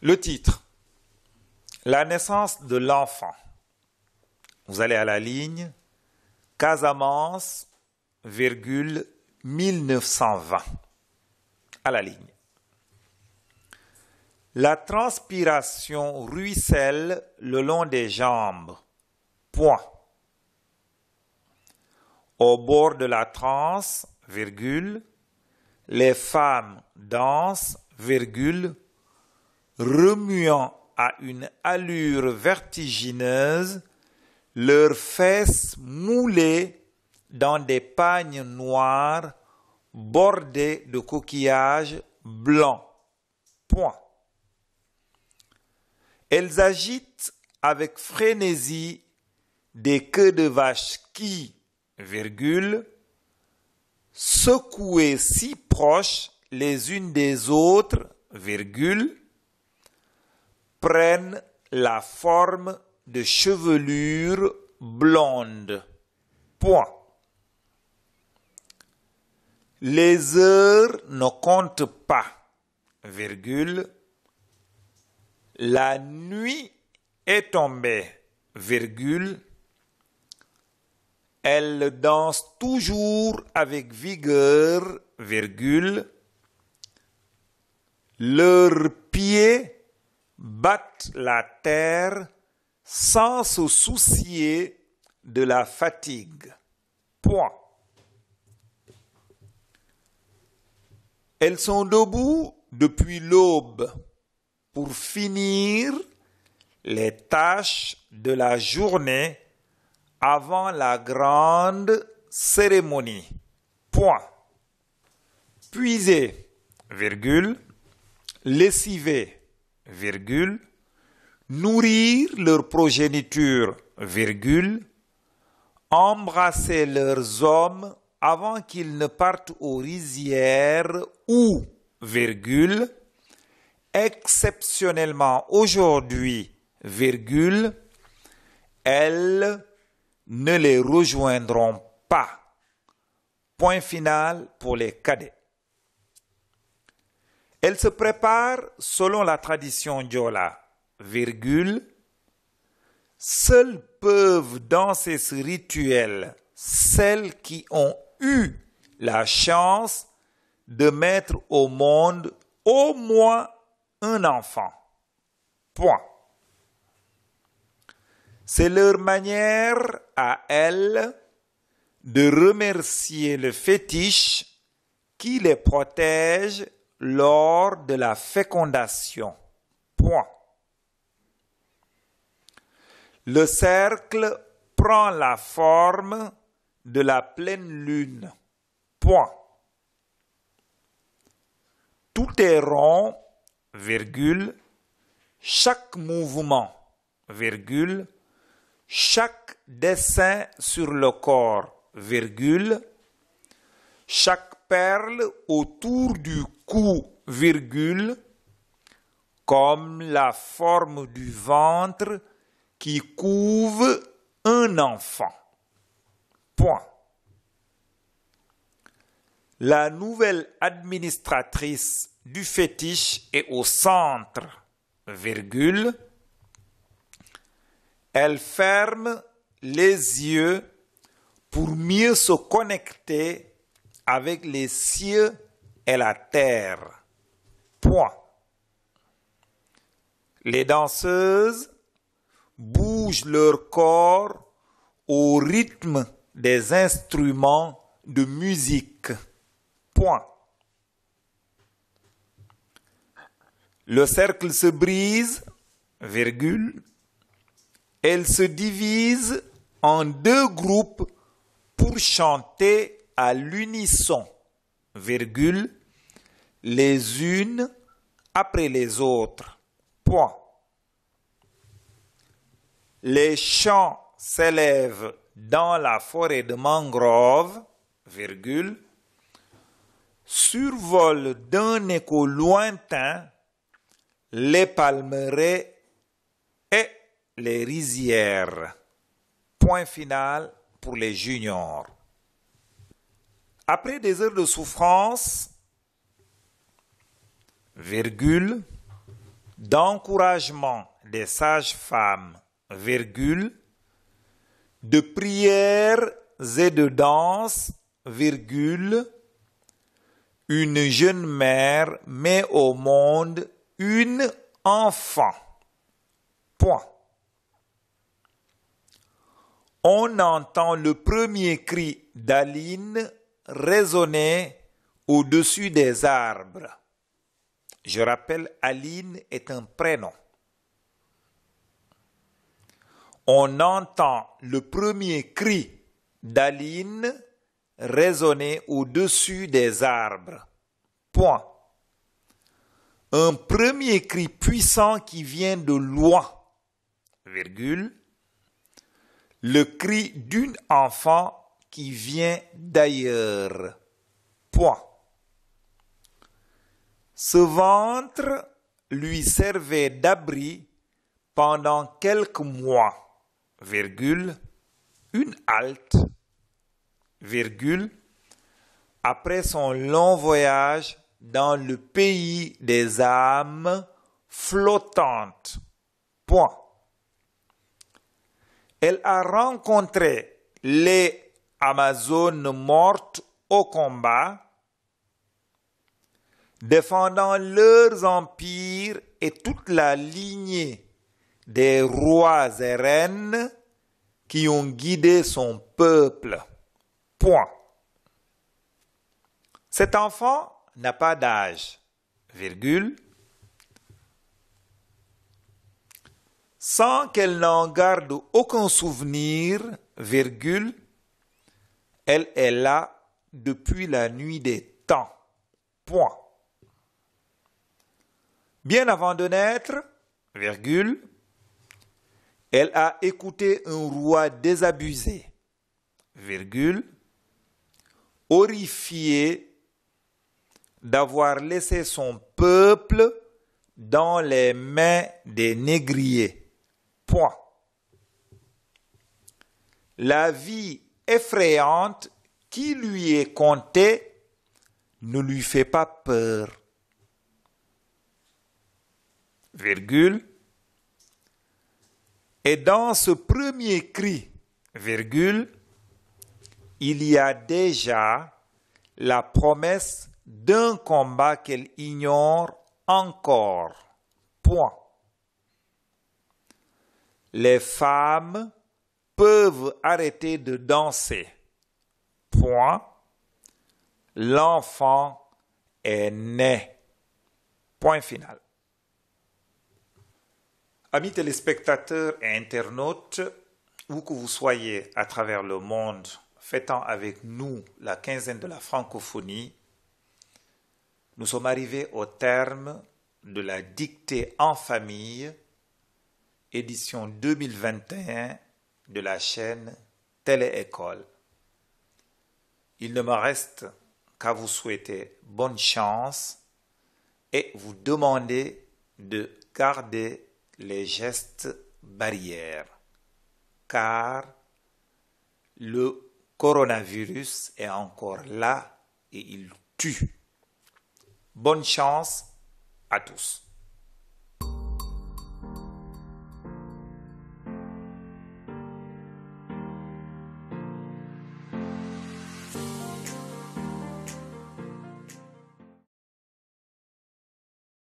Le titre, la naissance de l'enfant. Vous allez à la ligne, Casamance, virgule 1920. À la ligne. La transpiration ruisselle le long des jambes. Point. Au bord de la transe, virgule, les femmes dansent, virgule, remuant à une allure vertigineuse leurs fesses moulées dans des pagnes noirs bordés de coquillages blancs. Point. Elles agitent avec frénésie des queues de vaches qui, virgule, secouées si proches les unes des autres, virgule, prennent la forme de chevelure blonde. Point. Les heures ne comptent pas, virgule. La nuit est tombée, virgule. Elle danse toujours avec vigueur, virgule. Leurs pieds battent la terre sans se soucier de la fatigue. Point. Elles sont debout depuis l'aube pour finir les tâches de la journée avant la grande cérémonie. Point. Puiser, virgule, lessiver, virgule, nourrir leur progéniture, virgule, embrasser leurs hommes avant qu'ils ne partent aux rizières ou, virgule, exceptionnellement aujourd'hui, virgule, elles ne les rejoindront pas. Point final pour les cadets. Elle se prépare selon la tradition Diola, virgule. Seules peuvent danser ce rituel celles qui ont eu la chance de mettre au monde au moins un enfant. Point. C'est leur manière à elles de remercier le fétiche qui les protège lors de la fécondation. Point. Le cercle prend la forme de la pleine lune. Point. Tout est rond, virgule, chaque mouvement, virgule, chaque dessin sur le corps, virgule, chaque perle autour du cou, virgule, comme la forme du ventre qui couve un enfant. La nouvelle administratrice du fétiche est au centre, Elle ferme les yeux pour mieux se connecter avec les cieux et la terre. Point. Les danseuses bougent leur corps au rythme des instruments de musique. Point. Le cercle se brise, virgule, elle se divise en deux groupes pour chanter à l'unisson, virgule, les unes après les autres. Point. Les champs s'élèvent dans la forêt de mangrove, virgule, survolent d'un écho lointain les palmeraies et les rizières. Point final pour les juniors. Après des heures de souffrance, virgule, d'encouragement des sages femmes, virgule, de prières et de danses, virgule, une jeune mère met au monde une enfant. Point. On entend le premier cri d'Aline « Raisonner au-dessus des arbres. Je rappelle, Aline est un prénom. On entend le premier cri d'Aline résonner au-dessus des arbres. Point. Un premier cri puissant qui vient de loin. Virgule. Le cri d'une enfant qui vient d'ailleurs. Point. Ce ventre lui servait d'abri pendant quelques mois, virgule, une halte, virgule, après son long voyage dans le pays des âmes flottantes. Point. Elle a rencontré les Amazone morte au combat, défendant leurs empires et toute la lignée des rois et reines qui ont guidé son peuple. Point. Cet enfant n'a pas d'âge, virgule, sans qu'elle n'en garde aucun souvenir, virgule, elle est là depuis la nuit des temps. Point. Bien avant de naître, virgule, elle a écouté un roi désabusé, virgule, horrifié d'avoir laissé son peuple dans les mains des négriers. Point. La vie effrayante qui lui est contée ne lui fait pas peur. Et dans ce premier cri, virgule, il y a déjà la promesse d'un combat qu'elle ignore encore. Point. Les femmes peuvent arrêter de danser. Point. L'enfant est né. Point final. Amis téléspectateurs et internautes, où que vous soyez à travers le monde, fêtant avec nous la quinzaine de la francophonie, nous sommes arrivés au terme de la dictée en famille, édition 2021 de la chaîne Téléécole. Il ne me reste qu'à vous souhaiter bonne chance et vous demander de garder les gestes barrières, car le coronavirus est encore là et il tue. Bonne chance à tous.